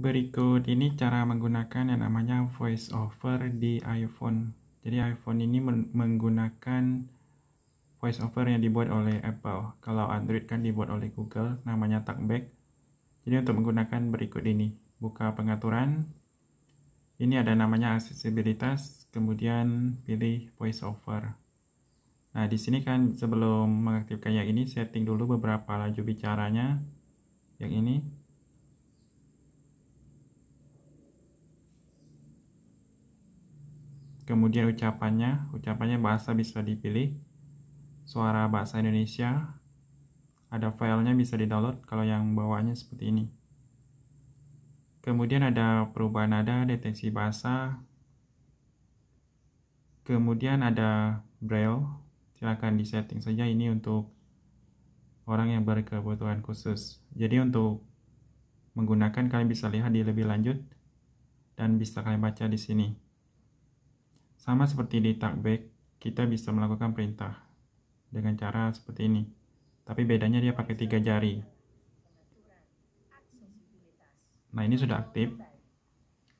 Berikut ini cara menggunakan yang namanya voice over di iPhone. Jadi iPhone ini menggunakan voice over yang dibuat oleh Apple. Kalau Android kan dibuat oleh Google, namanya TalkBack. Jadi untuk menggunakan berikut ini, buka pengaturan. Ini ada namanya aksesibilitas, kemudian pilih voice over. Nah, di sini kan sebelum mengaktifkan yang ini, setting dulu beberapa laju bicaranya. Yang ini, kemudian ucapannya ucapannya bahasa bisa dipilih suara bahasa Indonesia ada filenya bisa di download kalau yang bawahnya seperti ini kemudian ada perubahan nada deteksi bahasa kemudian ada braille silahkan setting saja ini untuk orang yang berkebutuhan khusus jadi untuk menggunakan kalian bisa lihat di lebih lanjut dan bisa kalian baca di sini sama seperti di TalkBack, kita bisa melakukan perintah dengan cara seperti ini. Tapi bedanya dia pakai tiga jari. Nah, ini sudah aktif.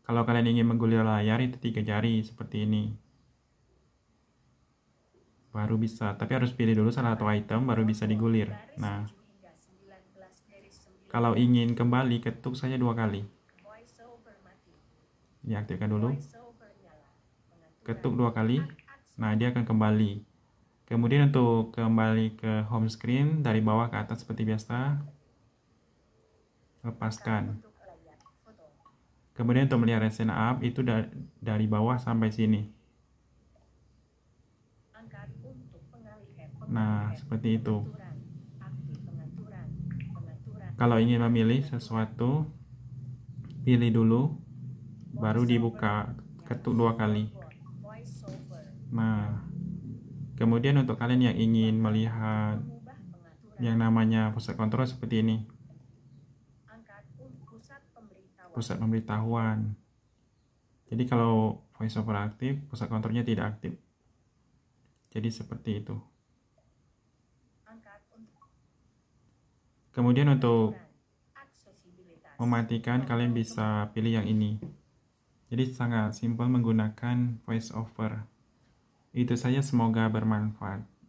Kalau kalian ingin menggulir layar, itu tiga jari seperti ini. Baru bisa, tapi harus pilih dulu salah satu item, baru bisa digulir. Nah, kalau ingin kembali, ketuk saja dua kali. Diaktifkan dulu ketuk dua kali nah dia akan kembali kemudian untuk kembali ke home screen dari bawah ke atas seperti biasa lepaskan kemudian untuk melihat recent up itu dari bawah sampai sini nah seperti itu kalau ingin memilih sesuatu pilih dulu baru dibuka ketuk dua kali Nah, kemudian untuk kalian yang ingin melihat yang namanya pusat kontrol seperti ini. Pusat pemberitahuan. Jadi kalau voiceover aktif, pusat kontrolnya tidak aktif. Jadi seperti itu. Kemudian untuk mematikan kalian bisa pilih yang ini. Jadi sangat simpel menggunakan voiceover. Itu saja semoga bermanfaat.